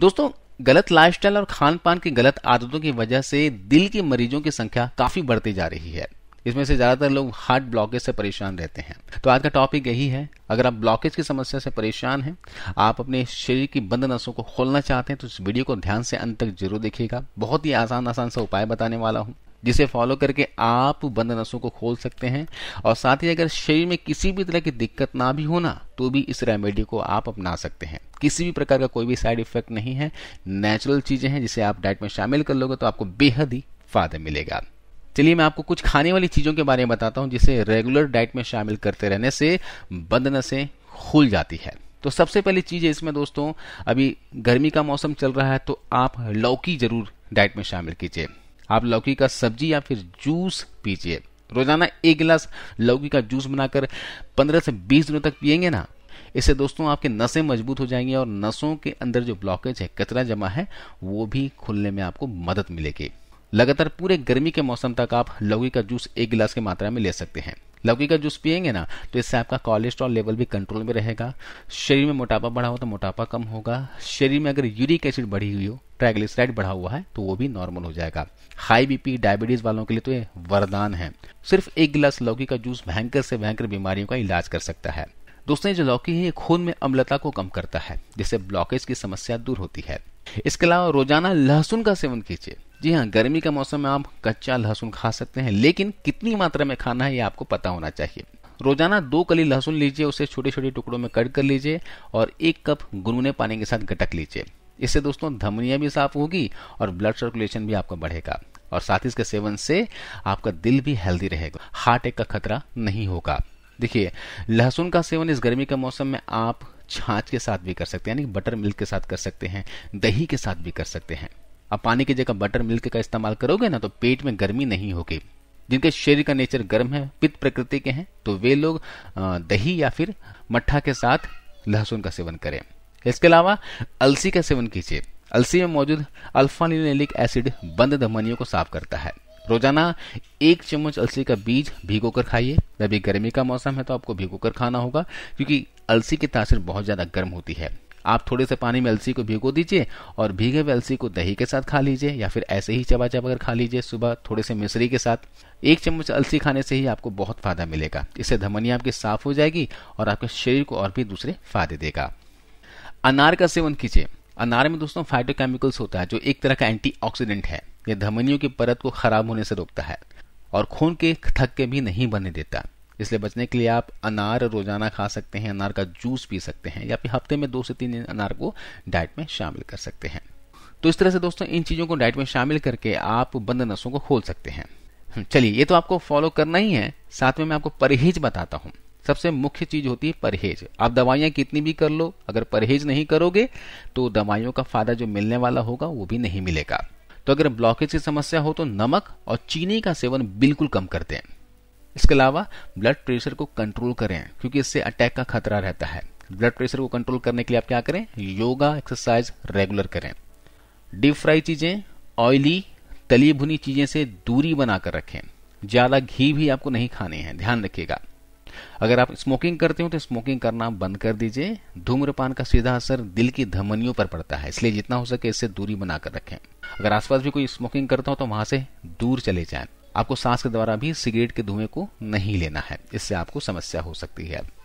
दोस्तों गलत लाइफस्टाइल और खान पान की गलत आदतों की वजह से दिल के मरीजों की संख्या काफी बढ़ती जा रही है इसमें से ज्यादातर लोग हार्ट ब्लॉकेज से परेशान रहते हैं तो आज का टॉपिक यही है अगर आप ब्लॉकेज की समस्या से परेशान हैं आप अपने शरीर की बंद नसों को खोलना चाहते हैं तो इस वीडियो को ध्यान से अंत तक जरूर देखिएगा बहुत ही आसान आसान सा उपाय बताने वाला हूं जिसे फॉलो करके आप बंद नसों को खोल सकते हैं और साथ ही अगर शरीर में किसी भी तरह की दिक्कत ना भी हो ना तो भी इस रेमेडी को आप अपना सकते हैं किसी भी प्रकार का कोई भी साइड इफेक्ट नहीं है नेचुरल चीजें हैं जिसे आप डाइट में शामिल कर लोगे तो आपको बेहद ही फायदा मिलेगा चलिए मैं आपको कुछ खाने वाली चीजों के बारे में बताता हूं जिसे रेगुलर डाइट में शामिल करते रहने से बंद नसें खुल जाती है तो सबसे पहली चीज है इसमें दोस्तों अभी गर्मी का मौसम चल रहा है तो आप लौकी जरूर डाइट में शामिल कीजिए आप लौकी का सब्जी या फिर जूस पीजिए रोजाना एक गिलास लौकी का जूस बनाकर 15 से 20 दिनों तक पियेंगे ना इससे दोस्तों आपके नसें मजबूत हो जाएंगी और नसों के अंदर जो ब्लॉकेज है कचरा जमा है वो भी खुलने में आपको मदद मिलेगी लगातार पूरे गर्मी के मौसम तक आप लौकी का जूस एक गिलास की मात्रा में ले सकते हैं लौकी का जूस पियेंगे ना तो इससे आपका कोलेस्ट्रॉल लेवल भी कंट्रोल में रहेगा शरीर में मोटापा बढ़ा हो तो मोटापा कम होगा शरीर में अगर यूरिक एसिड बढ़ी हुई हो ट्राइग्लिसराइड बढ़ा हुआ है तो वो भी नॉर्मल हो जाएगा हाई बीपी डायबिटीज वालों के लिए तो ये वरदान है सिर्फ एक गिलास लौकी का जूस भयंकर से भयंकर बीमारियों का इलाज कर सकता है दोस्तों जो लौकी है ये खून में अम्लता को कम करता है जिससे ब्लॉकेज की समस्या दूर होती है इसके अलावा रोजाना लहसुन का सेवन कीजिए जी हाँ गर्मी के मौसम में आप कच्चा लहसुन खा सकते हैं लेकिन कितनी मात्रा में खाना है ये आपको पता होना चाहिए रोजाना दो कली लहसुन लीजिए उसे छोटे छोटे टुकड़ों में कट कर लीजिए और एक कप गुनगुने पानी के साथ गटक लीजिए इससे दोस्तों धमनिया भी साफ होगी और ब्लड सर्कुलेशन भी आपका बढ़ेगा और साथ ही इसके सेवन से आपका दिल भी हेल्दी रहेगा हार्ट अटैक का खतरा नहीं होगा देखिए लहसुन का सेवन इस गर्मी के मौसम में आप छाछ के साथ भी कर सकते हैं यानी बटर मिल्क के साथ कर सकते हैं दही के साथ भी कर सकते हैं अब पानी की जगह बटर मिल्क का इस्तेमाल करोगे ना तो पेट में गर्मी नहीं होगी जिनके शरीर का नेचर गर्म है पित्त प्रकृति के हैं तो वे लोग दही या फिर मट्ठा के साथ लहसुन का सेवन करें इसके अलावा अलसी का सेवन कीजिए अलसी में मौजूद अल्फा लिनोलिक एसिड बंद धमनियों को साफ करता है रोजाना एक चम्मच अलसी का बीज कर खाइए अभी गर्मी का मौसम है तो आपको भिगो कर खाना होगा क्योंकि अलसी की तासीर बहुत ज़्यादा गर्म होती है आप थोड़े से पानी में अलसी को भिगो दीजिए और भीगे हुए अलसी को दही के साथ खा लीजिए या फिर ऐसे ही चबा चबा कर खा लीजिए सुबह थोड़े से मिश्री के साथ एक चम्मच अलसी खाने से ही आपको बहुत फायदा मिलेगा इससे धमनिया आपकी साफ हो जाएगी और आपके शरीर को और भी दूसरे फायदे देगा अनार का सेवन कीजिए अनार में दोस्तों फाइटोकेमिकल्स होता है जो एक तरह का एंटीऑक्सीडेंट है यह धमनियों की परत को खराब होने से रोकता है और खून के थक्के भी नहीं बनने देता इसलिए बचने के लिए आप अनार रोजाना खा सकते हैं अनार का जूस पी सकते हैं या फिर हफ्ते में दो से तीन दिन अनार को डाइट में शामिल कर सकते हैं तो इस तरह से दोस्तों इन चीजों को डाइट में शामिल करके आप बंद नसों को खोल सकते हैं चलिए ये तो आपको फॉलो करना ही है साथ में मैं आपको परहेज बताता हूँ सबसे मुख्य चीज होती है परहेज आप दवाइयां कितनी भी कर लो अगर परहेज नहीं करोगे तो दवाइयों का फायदा जो मिलने वाला होगा वो भी नहीं मिलेगा तो अगर ब्लॉकेज की समस्या हो तो नमक और चीनी का सेवन बिल्कुल कम कर दें इसके अलावा ब्लड प्रेशर को कंट्रोल करें क्योंकि इससे अटैक का खतरा रहता है ब्लड प्रेशर को कंट्रोल करने के लिए आप क्या करें योगा एक्सरसाइज रेगुलर करें डीप फ्राई चीजें ऑयली तली भुनी चीजें से दूरी बनाकर रखें ज्यादा घी भी आपको नहीं खाने हैं ध्यान रखिएगा अगर आप स्मोकिंग करते हो तो स्मोकिंग करना बंद कर दीजिए धूम्रपान का सीधा असर दिल की धमनियों पर पड़ता है इसलिए जितना हो सके इससे दूरी बनाकर रखें अगर आसपास भी कोई स्मोकिंग करता हो तो वहां से दूर चले जाए आपको सांस के द्वारा भी सिगरेट के धुएं को नहीं लेना है इससे आपको समस्या हो सकती है